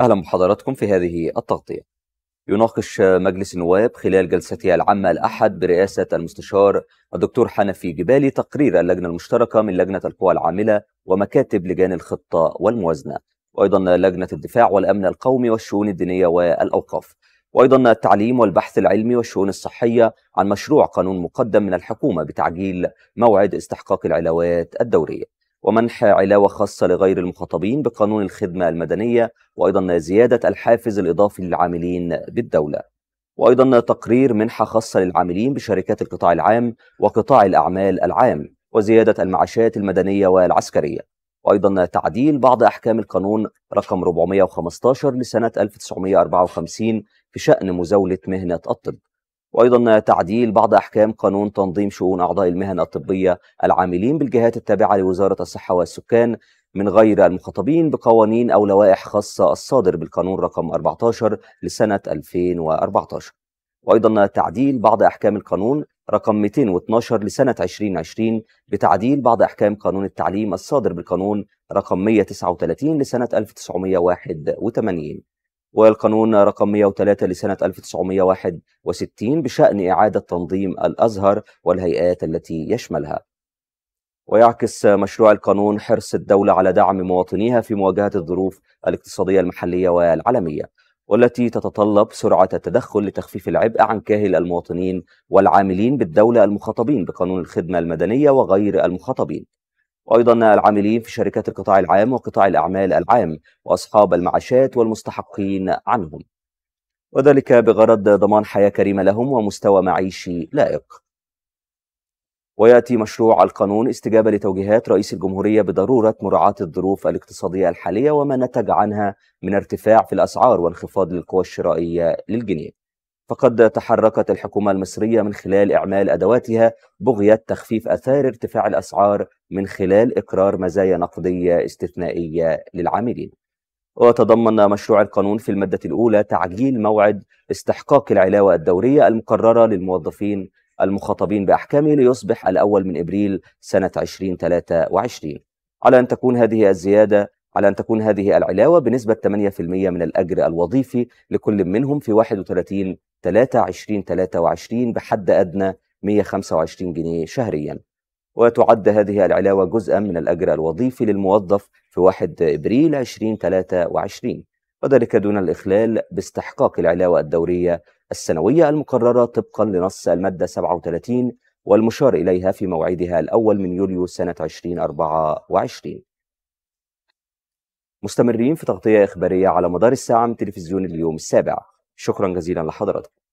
أهلا بحضراتكم في هذه التغطية يناقش مجلس النواب خلال جلسته العامة الأحد برئاسة المستشار الدكتور حنفي جبالي تقرير اللجنة المشتركة من لجنة القوى العاملة ومكاتب لجان الخطة والموازنة وأيضا لجنة الدفاع والأمن القومي والشؤون الدينية والأوقاف وأيضا التعليم والبحث العلمي والشؤون الصحية عن مشروع قانون مقدم من الحكومة بتعجيل موعد استحقاق العلاوات الدورية ومنح علاوة خاصة لغير المخاطبين بقانون الخدمة المدنية وأيضا زيادة الحافز الإضافي للعاملين بالدولة وأيضا تقرير منحة خاصة للعاملين بشركات القطاع العام وقطاع الأعمال العام وزيادة المعاشات المدنية والعسكرية وأيضا تعديل بعض أحكام القانون رقم 415 لسنة 1954 في شأن مزاولة مهنة الطب وايضا تعديل بعض احكام قانون تنظيم شؤون اعضاء المهن الطبيه العاملين بالجهات التابعه لوزاره الصحه والسكان من غير المخاطبين بقوانين او لوائح خاصه الصادر بالقانون رقم 14 لسنه 2014 وايضا تعديل بعض احكام القانون رقم 212 لسنه 2020 بتعديل بعض احكام قانون التعليم الصادر بالقانون رقم 139 لسنه 1981 والقانون رقم 103 لسنة 1961 بشأن إعادة تنظيم الأزهر والهيئات التي يشملها ويعكس مشروع القانون حرص الدولة على دعم مواطنيها في مواجهة الظروف الاقتصادية المحلية والعالمية والتي تتطلب سرعة التدخل لتخفيف العبء عن كاهل المواطنين والعاملين بالدولة المخاطبين بقانون الخدمة المدنية وغير المخاطبين وايضا العاملين في شركات القطاع العام وقطاع الاعمال العام واصحاب المعاشات والمستحقين عنهم وذلك بغرض ضمان حياه كريمه لهم ومستوى معيشي لائق وياتي مشروع القانون استجابه لتوجيهات رئيس الجمهوريه بضروره مراعاه الظروف الاقتصاديه الحاليه وما نتج عنها من ارتفاع في الاسعار وانخفاض للقوى الشرائيه للجنيه فقد تحركت الحكومة المصرية من خلال إعمال أدواتها بغية تخفيف أثار ارتفاع الأسعار من خلال إقرار مزايا نقدية استثنائية للعاملين وتضمن مشروع القانون في المادة الأولى تعجيل موعد استحقاق العلاوة الدورية المقررة للموظفين المخاطبين بأحكامه ليصبح الأول من إبريل سنة 2023 على أن تكون هذه الزيادة على أن تكون هذه العلاوة بنسبة 8% من الأجر الوظيفي لكل منهم في 31 23 23 بحد أدنى 125 جنيه شهريا وتعد هذه العلاوة جزءا من الأجر الوظيفي للموظف في 1 إبريل 2023 وذلك دون الإخلال باستحقاق العلاوة الدورية السنوية المقررة طبقا لنص المادة 37 والمشار إليها في موعدها الأول من يوليو سنة 2024 مستمرين في تغطية إخبارية على مدار الساعة من تلفزيون اليوم السابع شكرا جزيلا لحضرتك